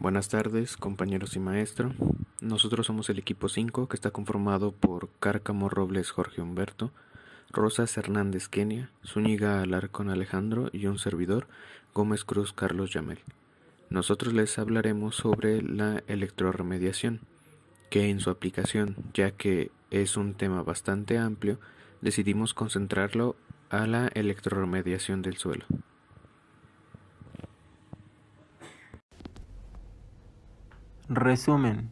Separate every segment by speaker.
Speaker 1: Buenas tardes, compañeros y maestro. Nosotros somos el equipo 5 que está conformado por Cárcamo Robles Jorge Humberto, Rosas Hernández Kenia, Zúñiga Alarcón Alejandro y un servidor, Gómez Cruz Carlos Yamel. Nosotros les hablaremos sobre la electroremediación, que en su aplicación, ya que es un tema bastante amplio, decidimos concentrarlo a la electroremediación del suelo.
Speaker 2: Resumen.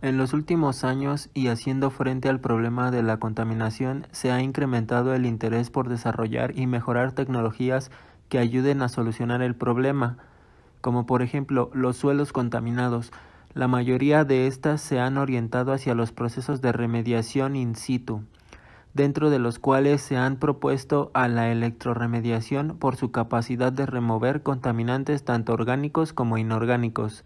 Speaker 2: En los últimos años y haciendo frente al problema de la contaminación, se ha incrementado el interés por desarrollar y mejorar tecnologías que ayuden a solucionar el problema, como por ejemplo los suelos contaminados. La mayoría de estas se han orientado hacia los procesos de remediación in situ, dentro de los cuales se han propuesto a la electroremediación por su capacidad de remover contaminantes tanto orgánicos como inorgánicos.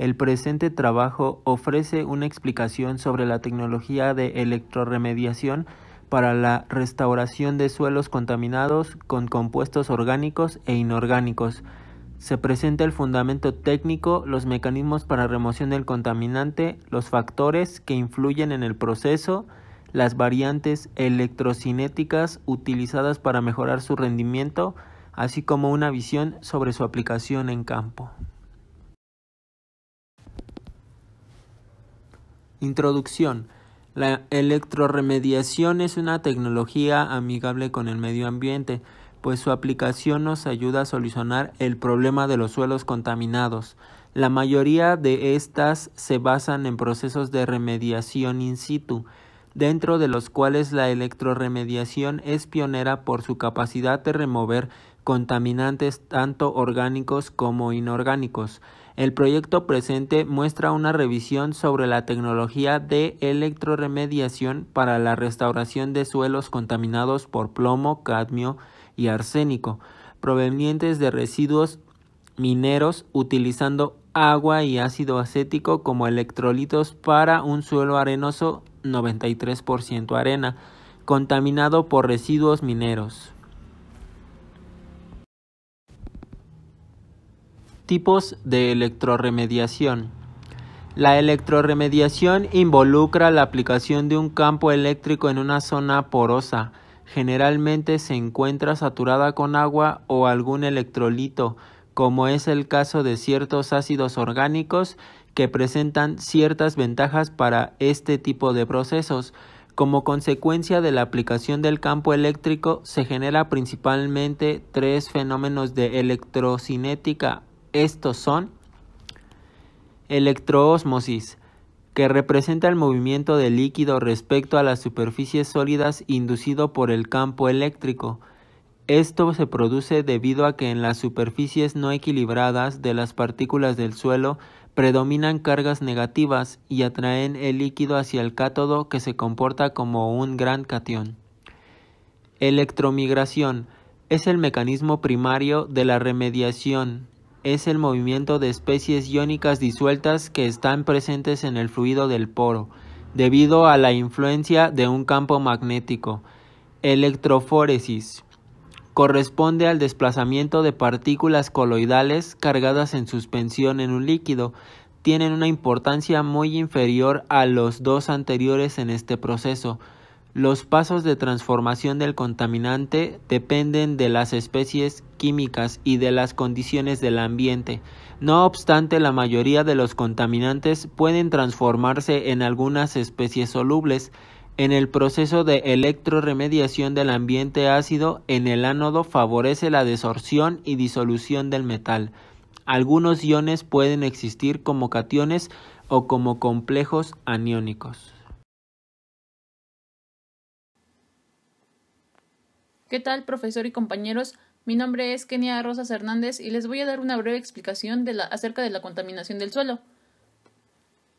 Speaker 2: El presente trabajo ofrece una explicación sobre la tecnología de electroremediación para la restauración de suelos contaminados con compuestos orgánicos e inorgánicos. Se presenta el fundamento técnico, los mecanismos para remoción del contaminante, los factores que influyen en el proceso, las variantes electrocinéticas utilizadas para mejorar su rendimiento, así como una visión sobre su aplicación en campo. Introducción. La electroremediación es una tecnología amigable con el medio ambiente, pues su aplicación nos ayuda a solucionar el problema de los suelos contaminados. La mayoría de estas se basan en procesos de remediación in situ, dentro de los cuales la electroremediación es pionera por su capacidad de remover contaminantes tanto orgánicos como inorgánicos. El proyecto presente muestra una revisión sobre la tecnología de electroremediación para la restauración de suelos contaminados por plomo, cadmio y arsénico, provenientes de residuos mineros utilizando agua y ácido acético como electrolitos para un suelo arenoso 93% arena, contaminado por residuos mineros. Tipos de electroremediación. La electroremediación involucra la aplicación de un campo eléctrico en una zona porosa. Generalmente se encuentra saturada con agua o algún electrolito, como es el caso de ciertos ácidos orgánicos que presentan ciertas ventajas para este tipo de procesos. Como consecuencia de la aplicación del campo eléctrico se genera principalmente tres fenómenos de electrocinética estos son electroosmosis, que representa el movimiento del líquido respecto a las superficies sólidas inducido por el campo eléctrico. Esto se produce debido a que en las superficies no equilibradas de las partículas del suelo predominan cargas negativas y atraen el líquido hacia el cátodo que se comporta como un gran cation. Electromigración es el mecanismo primario de la remediación es el movimiento de especies iónicas disueltas que están presentes en el fluido del poro, debido a la influencia de un campo magnético. Electroforesis corresponde al desplazamiento de partículas coloidales cargadas en suspensión en un líquido, tienen una importancia muy inferior a los dos anteriores en este proceso. Los pasos de transformación del contaminante dependen de las especies químicas y de las condiciones del ambiente. No obstante, la mayoría de los contaminantes pueden transformarse en algunas especies solubles en el proceso de electroremediación del ambiente ácido en el ánodo favorece la desorción y disolución del metal. Algunos iones pueden existir como cationes o como complejos aniónicos.
Speaker 3: ¿Qué tal, profesor y compañeros? Mi nombre es Kenia Rosas Hernández y les voy a dar una breve explicación acerca de la contaminación del suelo.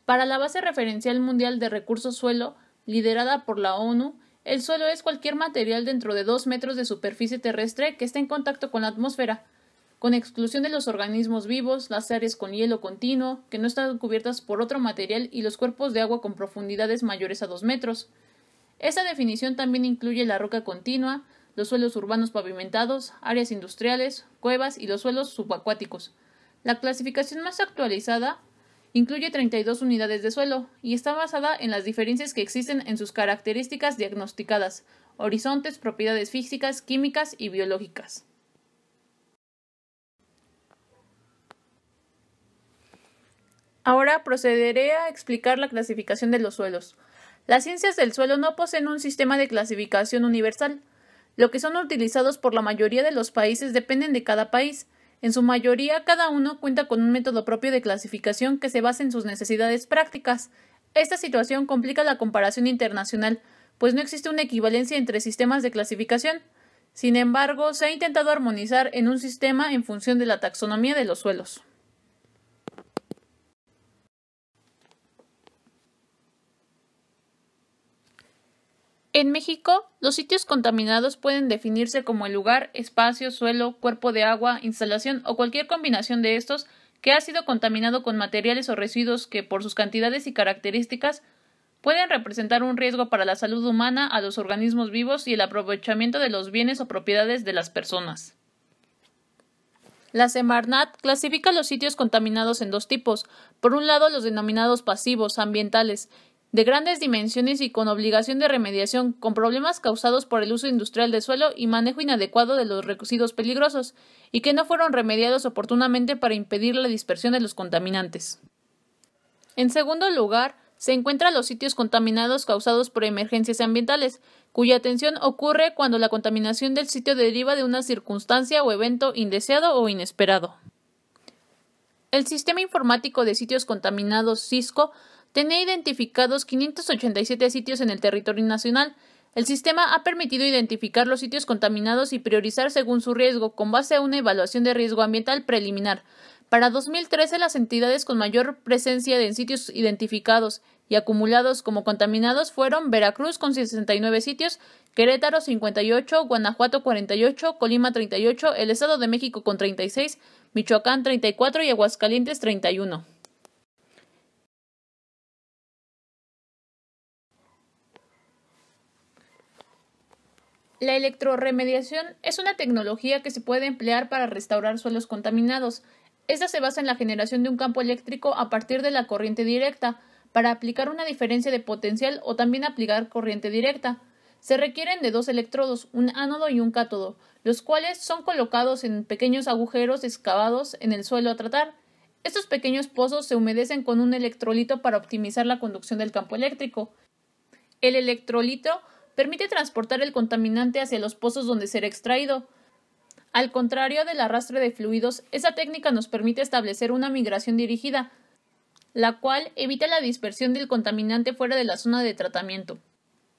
Speaker 3: Para la Base Referencial Mundial de Recursos Suelo, liderada por la ONU, el suelo es cualquier material dentro de dos metros de superficie terrestre que esté en contacto con la atmósfera, con exclusión de los organismos vivos, las áreas con hielo continuo, que no están cubiertas por otro material y los cuerpos de agua con profundidades mayores a dos metros. Esta definición también incluye la roca continua, los suelos urbanos pavimentados, áreas industriales, cuevas y los suelos subacuáticos. La clasificación más actualizada incluye 32 unidades de suelo y está basada en las diferencias que existen en sus características diagnosticadas, horizontes, propiedades físicas, químicas y biológicas. Ahora procederé a explicar la clasificación de los suelos. Las ciencias del suelo no poseen un sistema de clasificación universal, lo que son utilizados por la mayoría de los países dependen de cada país. En su mayoría, cada uno cuenta con un método propio de clasificación que se basa en sus necesidades prácticas. Esta situación complica la comparación internacional, pues no existe una equivalencia entre sistemas de clasificación. Sin embargo, se ha intentado armonizar en un sistema en función de la taxonomía de los suelos. En México, los sitios contaminados pueden definirse como el lugar, espacio, suelo, cuerpo de agua, instalación o cualquier combinación de estos que ha sido contaminado con materiales o residuos que, por sus cantidades y características, pueden representar un riesgo para la salud humana, a los organismos vivos y el aprovechamiento de los bienes o propiedades de las personas. La Semarnat clasifica los sitios contaminados en dos tipos. Por un lado, los denominados pasivos, ambientales, de grandes dimensiones y con obligación de remediación, con problemas causados por el uso industrial de suelo y manejo inadecuado de los residuos peligrosos, y que no fueron remediados oportunamente para impedir la dispersión de los contaminantes. En segundo lugar, se encuentran los sitios contaminados causados por emergencias ambientales, cuya atención ocurre cuando la contaminación del sitio deriva de una circunstancia o evento indeseado o inesperado. El Sistema Informático de Sitios Contaminados CISCO tenía identificados 587 sitios en el territorio nacional. El sistema ha permitido identificar los sitios contaminados y priorizar según su riesgo, con base a una evaluación de riesgo ambiental preliminar. Para 2013, las entidades con mayor presencia en sitios identificados y acumulados como contaminados fueron Veracruz con 69 sitios, Querétaro 58, Guanajuato 48, Colima 38, el Estado de México con 36, Michoacán 34 y Aguascalientes 31. La electroremediación es una tecnología que se puede emplear para restaurar suelos contaminados. Esta se basa en la generación de un campo eléctrico a partir de la corriente directa, para aplicar una diferencia de potencial o también aplicar corriente directa. Se requieren de dos electrodos, un ánodo y un cátodo, los cuales son colocados en pequeños agujeros excavados en el suelo a tratar. Estos pequeños pozos se humedecen con un electrolito para optimizar la conducción del campo eléctrico. El electrolito permite transportar el contaminante hacia los pozos donde será extraído. Al contrario del arrastre de fluidos, esa técnica nos permite establecer una migración dirigida, la cual evita la dispersión del contaminante fuera de la zona de tratamiento,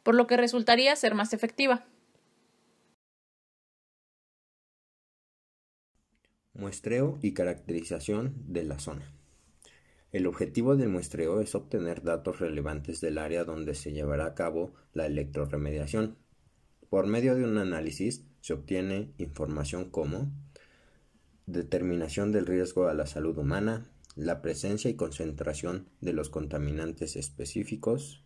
Speaker 3: por lo que resultaría ser más efectiva.
Speaker 4: Muestreo y caracterización de la zona. El objetivo del muestreo es obtener datos relevantes del área donde se llevará a cabo la electroremediación. Por medio de un análisis se obtiene información como determinación del riesgo a la salud humana, la presencia y concentración de los contaminantes específicos,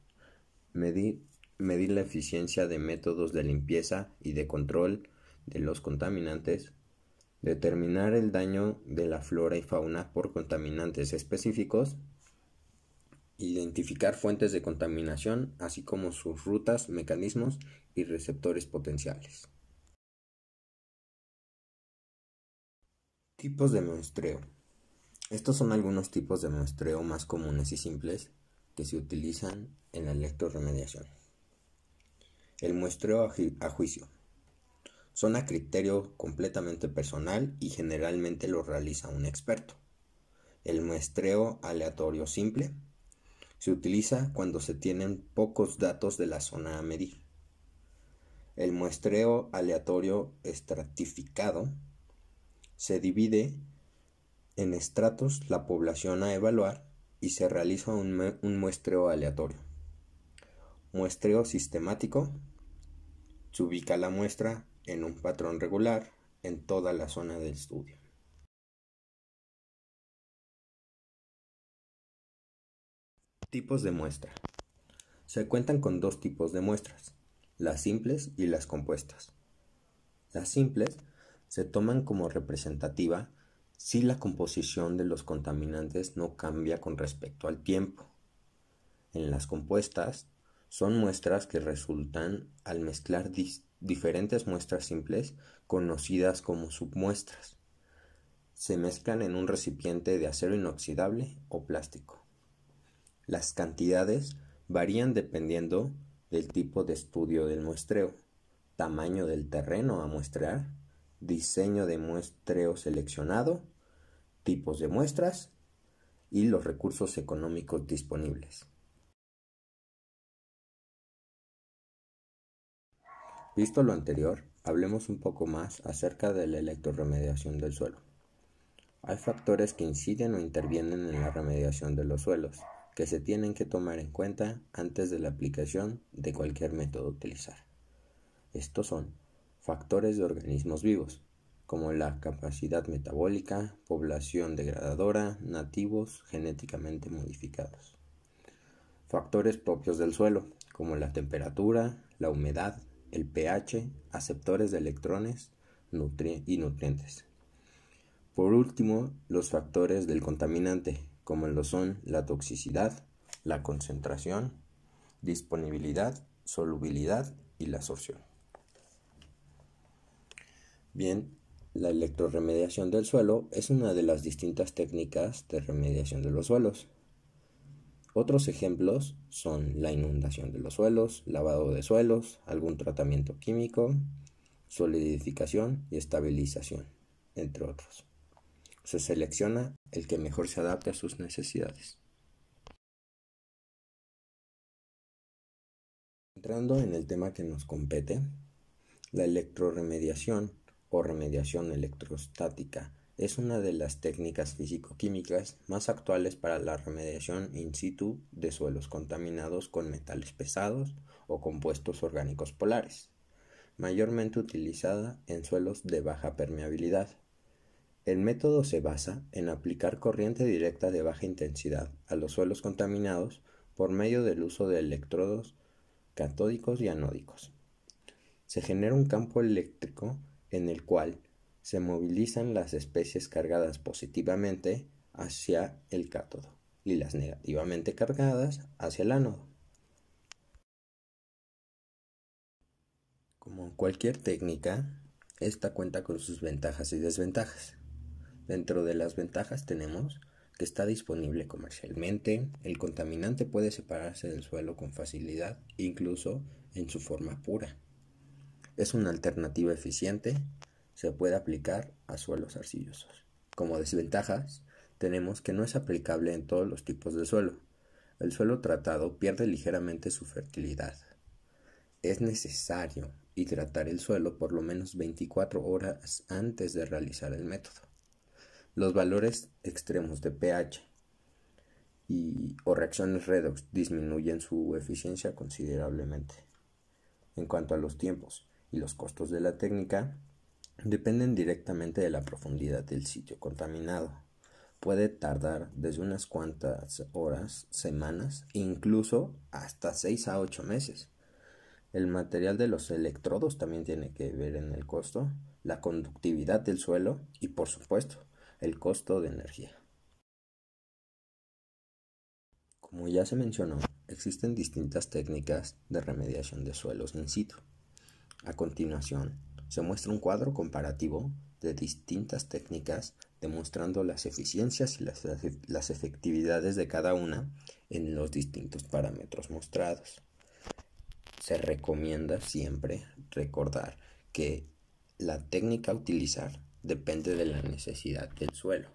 Speaker 4: medir, medir la eficiencia de métodos de limpieza y de control de los contaminantes, Determinar el daño de la flora y fauna por contaminantes específicos. Identificar fuentes de contaminación, así como sus rutas, mecanismos y receptores potenciales. Tipos de muestreo. Estos son algunos tipos de muestreo más comunes y simples que se utilizan en la electroremediación. El muestreo a, juicio son a criterio completamente personal y generalmente lo realiza un experto. El muestreo aleatorio simple se utiliza cuando se tienen pocos datos de la zona a medir. El muestreo aleatorio estratificado se divide en estratos la población a evaluar y se realiza un, muestreo aleatorio. Muestreo sistemático se ubica la muestra en un patrón regular en toda la zona del estudio. Tipos de muestra. Se cuentan con dos tipos de muestras, las simples y las compuestas. Las simples se toman como representativa si la composición de los contaminantes no cambia con respecto al tiempo. En las compuestas son muestras que resultan al mezclar distintos diferentes muestras simples, conocidas como submuestras. Se mezclan en un recipiente de acero inoxidable o plástico. Las cantidades varían dependiendo del tipo de estudio del muestreo, tamaño del terreno a muestrear, diseño de muestreo seleccionado, tipos de muestras y los recursos económicos disponibles. Visto lo anterior, hablemos un poco más acerca de la electroremediación del suelo. Hay factores que inciden o intervienen en la remediación de los suelos que se tienen que tomar en cuenta antes de la aplicación de cualquier método utilizar. Estos son factores de organismos vivos, como la capacidad metabólica, población degradadora, nativos genéticamente modificados. Factores propios del suelo, como la temperatura, la humedad, el pH, aceptores de electrones y nutrientes. Por último, los factores del contaminante, como lo son la toxicidad, la concentración, disponibilidad, solubilidad y la absorción. Bien, la electroremediación del suelo es una de las distintas técnicas de remediación de los suelos. Otros ejemplos son la inundación de los suelos, lavado de suelos, algún tratamiento químico, solidificación y estabilización, entre otros. Se selecciona el que mejor se adapte a sus necesidades. Entrando en el tema que nos compete, la electroremediación o remediación electrostática es una de las técnicas físico-químicas más actuales para la remediación in situ de suelos contaminados con metales pesados o compuestos orgánicos polares, mayormente utilizada en suelos de baja permeabilidad. El método se basa en aplicar corriente directa de baja intensidad a los suelos contaminados por medio del uso de electrodos catódicos y anódicos. Se genera un campo eléctrico en el cual se movilizan las especies cargadas positivamente hacia el cátodo y las negativamente cargadas hacia el ánodo. Como en cualquier técnica, esta cuenta con sus ventajas y desventajas. Dentro de las ventajas tenemos que está disponible comercialmente, el contaminante puede separarse del suelo con facilidad, incluso en su forma pura. Es una alternativa eficiente se puede aplicar a suelos arcillosos. Como desventajas, tenemos que no es aplicable en todos los tipos de suelo. El suelo tratado pierde ligeramente su fertilidad. Es necesario hidratar el suelo por lo menos 24 horas antes de realizar el método. Los valores extremos de pH y, o reacciones redox disminuyen su eficiencia considerablemente. En cuanto a los tiempos y los costos de la técnica, dependen directamente de la profundidad del sitio contaminado. Puede tardar desde unas cuantas horas, semanas, e incluso hasta 6 a 8 meses. El material de los electrodos también tiene que ver en el costo, la conductividad del suelo y, por supuesto, el costo de energía. Como ya se mencionó, existen distintas técnicas de remediación de suelos in situ. A continuación, se muestra un cuadro comparativo de distintas técnicas demostrando las eficiencias y las, efectividades de cada una en los distintos parámetros mostrados. Se recomienda siempre recordar que la técnica a utilizar depende de la necesidad del suelo.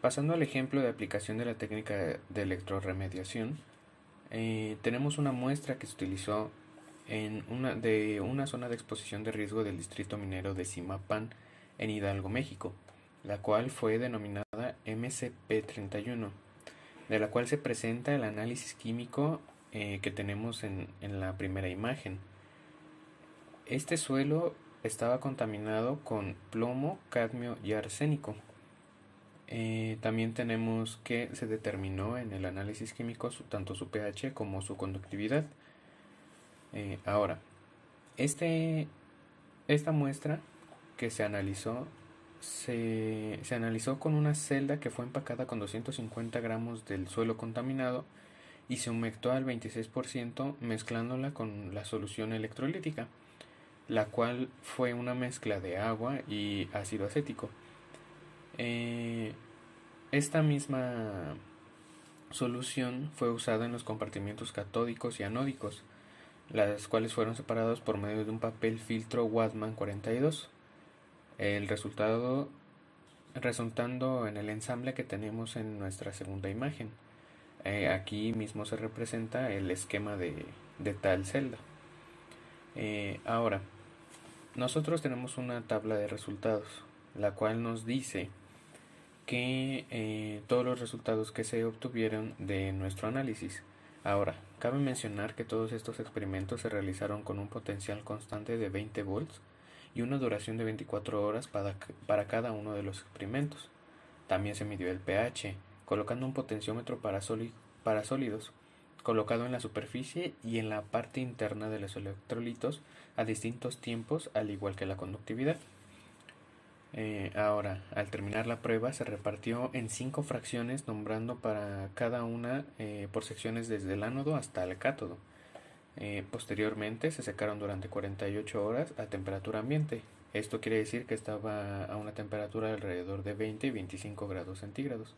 Speaker 1: Pasando al ejemplo de aplicación de la técnica de electroremediación, eh, tenemos una muestra que se utilizó en una, de una zona de exposición de riesgo del distrito minero de Simapán en Hidalgo, México, la cual fue denominada MCP31, de la cual se presenta el análisis químico eh, que tenemos en la primera imagen. Este suelo estaba contaminado con plomo, cadmio y arsénico. Eh, también tenemos que se determinó en el análisis químico tanto su pH como su conductividad. Eh, ahora, este, esta muestra que se analizó se, se, analizó con una celda que fue empacada con 250 gramos del suelo contaminado y se humectó al 26% mezclándola con la solución electrolítica, la cual fue una mezcla de agua y ácido acético. Eh, esta misma solución fue usada en los compartimientos catódicos y anódicos, las cuales fueron separados por medio de un papel filtro Wadman 42. El resultado resultando en el ensamble que tenemos en nuestra segunda imagen. Eh, aquí mismo se representa el esquema de, tal celda. Eh, ahora, nosotros tenemos una tabla de resultados, la cual nos dice que eh, todos los resultados que se obtuvieron de nuestro análisis. Ahora, cabe mencionar que todos estos experimentos se realizaron con un potencial constante de 20 volts y una duración de 24 horas para, para cada uno de los experimentos. También se midió el pH, colocando un potenciómetro para, para sólidos colocado en la superficie y en la parte interna de los electrolitos a distintos tiempos, al igual que la conductividad. Eh, ahora, al terminar la prueba, se repartió en cinco fracciones, nombrando para cada una eh, por secciones desde el ánodo hasta el cátodo. Eh, posteriormente, se secaron durante 48 horas a temperatura ambiente. Esto quiere decir que estaba a una temperatura alrededor de 20 y 25 grados centígrados.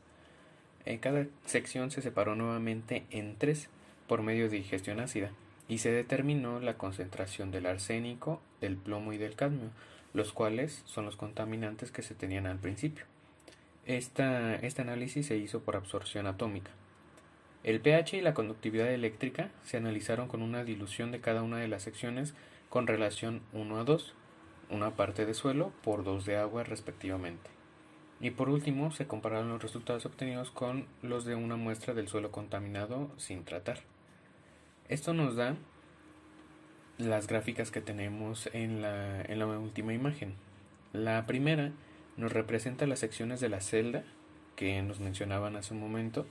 Speaker 1: En cada sección se separó nuevamente en tres por medio de digestión ácida y se determinó la concentración del arsénico, del plomo y del cadmio los cuales son los contaminantes que se tenían al principio. Esta, este análisis se hizo por absorción atómica. El pH y la conductividad eléctrica se analizaron con una dilución de cada una de las secciones con relación 1 a 2, una parte de suelo por 2 de agua respectivamente. Y por último, se compararon los resultados obtenidos con los de una muestra del suelo contaminado sin tratar. Esto nos da las gráficas que tenemos en la, última imagen. La primera nos representa las secciones de la celda que nos mencionaban hace un momento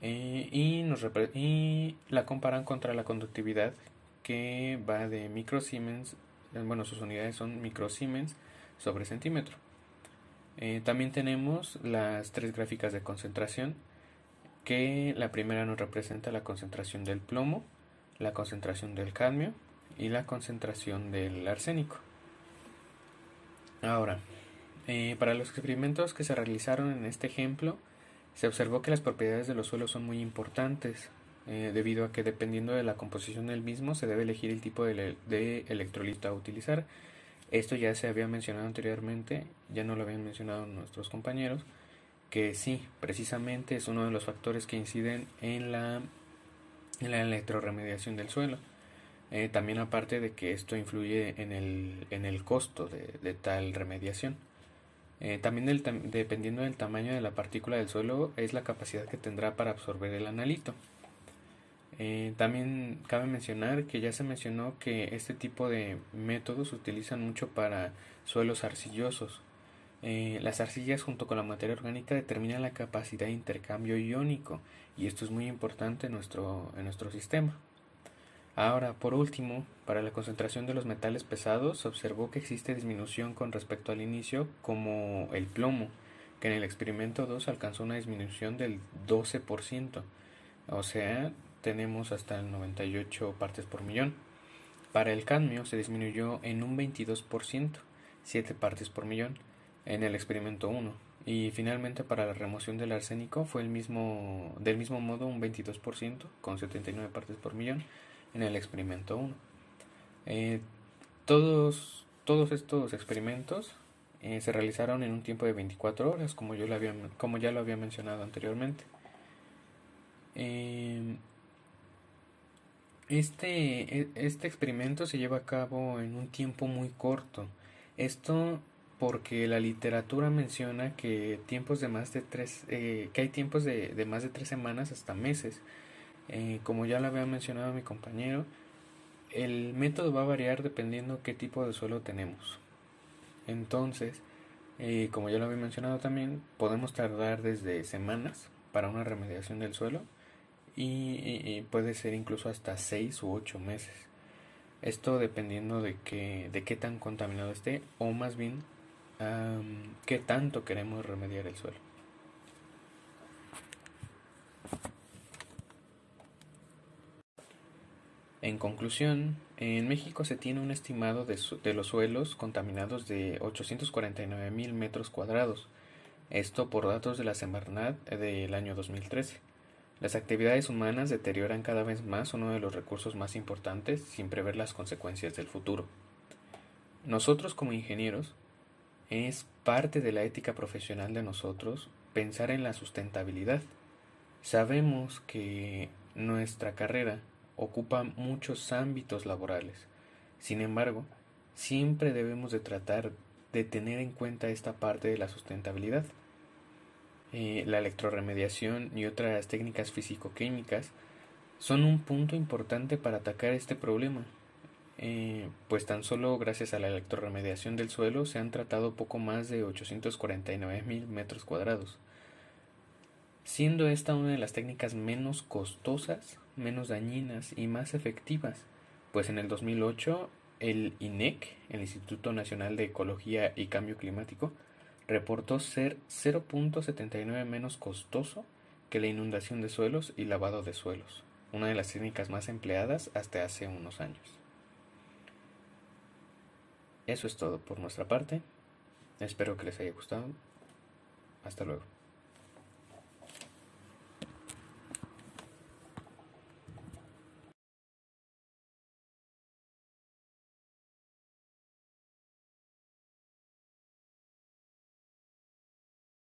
Speaker 1: eh, y, nos y la comparan contra la conductividad que va de microsiemens, eh, bueno, sus unidades son microsiemens sobre centímetro. Eh, también tenemos las tres gráficas de concentración, que la primera nos representa la concentración del plomo, la concentración del cadmio y la concentración del arsénico. Ahora, eh, para los experimentos que se realizaron en este ejemplo, se observó que las propiedades de los suelos son muy importantes, eh, debido a que dependiendo de la composición del mismo se debe elegir el tipo de, electrolito a utilizar. Esto ya se había mencionado anteriormente, ya no lo habían mencionado nuestros compañeros, que sí, precisamente es uno de los factores que inciden en la, en la electroremediación del suelo. Eh, también aparte de que esto influye en el, costo de, tal remediación. Eh, también dependiendo del tamaño de la partícula del suelo es la capacidad que tendrá para absorber el analito. Eh, también cabe mencionar que ya se mencionó que este tipo de métodos se utilizan mucho para suelos arcillosos. las arcillas junto con la materia orgánica determinan la capacidad de intercambio iónico y esto es muy importante en nuestro sistema. Ahora, por último, para la concentración de los metales pesados se observó que existe disminución con respecto al inicio, como el plomo, que en el experimento 2 alcanzó una disminución del 12%, o sea, tenemos hasta el 98 partes por millón. Para el cadmio se disminuyó en un 22%, 7 partes por millón, en el experimento 1. Y finalmente para la remoción del arsénico fue el mismo, del mismo modo un 22%, con 79 partes por millón en el experimento 1. Eh, todos, todos estos experimentos eh, se realizaron en un tiempo de 24 horas, como, yo lo había, como ya lo había mencionado anteriormente. Eh, este, e, este experimento se lleva a cabo en un tiempo muy corto. Esto porque la literatura menciona que tiempos de más de tres que hay tiempos de, de, más de tres semanas hasta meses eh, como ya lo había mencionado mi compañero, el método va a variar dependiendo qué tipo de suelo tenemos. Entonces, eh, como ya lo había mencionado también, podemos tardar desde semanas para una remediación del suelo y, puede ser incluso hasta 6 u 8 meses. Esto dependiendo de, qué tan contaminado esté o más bien qué tanto queremos remediar el suelo. En conclusión, en México se tiene un estimado de, los suelos contaminados de 849.000 metros cuadrados, esto por datos de la Semarnat del año 2013. Las actividades humanas deterioran cada vez más uno de los recursos más importantes sin prever las consecuencias del futuro. Nosotros como ingenieros, es parte de la ética profesional de nosotros pensar en la sustentabilidad. Sabemos que nuestra carrera ocupa muchos ámbitos laborales. Sin embargo, siempre debemos de tratar de tener en cuenta esta parte de la sustentabilidad. Eh, la electroremediación y otras técnicas fisicoquímicas son un punto importante para atacar este problema, eh, pues tan solo gracias a la electroremediación del suelo se han tratado poco más de 849 mil metros cuadrados, siendo esta una de las técnicas menos costosas, menos dañinas y más efectivas, pues en el 2008 el INEC, el Instituto Nacional de Ecología y Cambio Climático, reportó ser 0.79 menos costoso que la inundación de suelos y lavado de suelos, una de las técnicas más empleadas hasta hace unos años. Eso es todo por nuestra parte. Espero que les haya gustado. Hasta luego.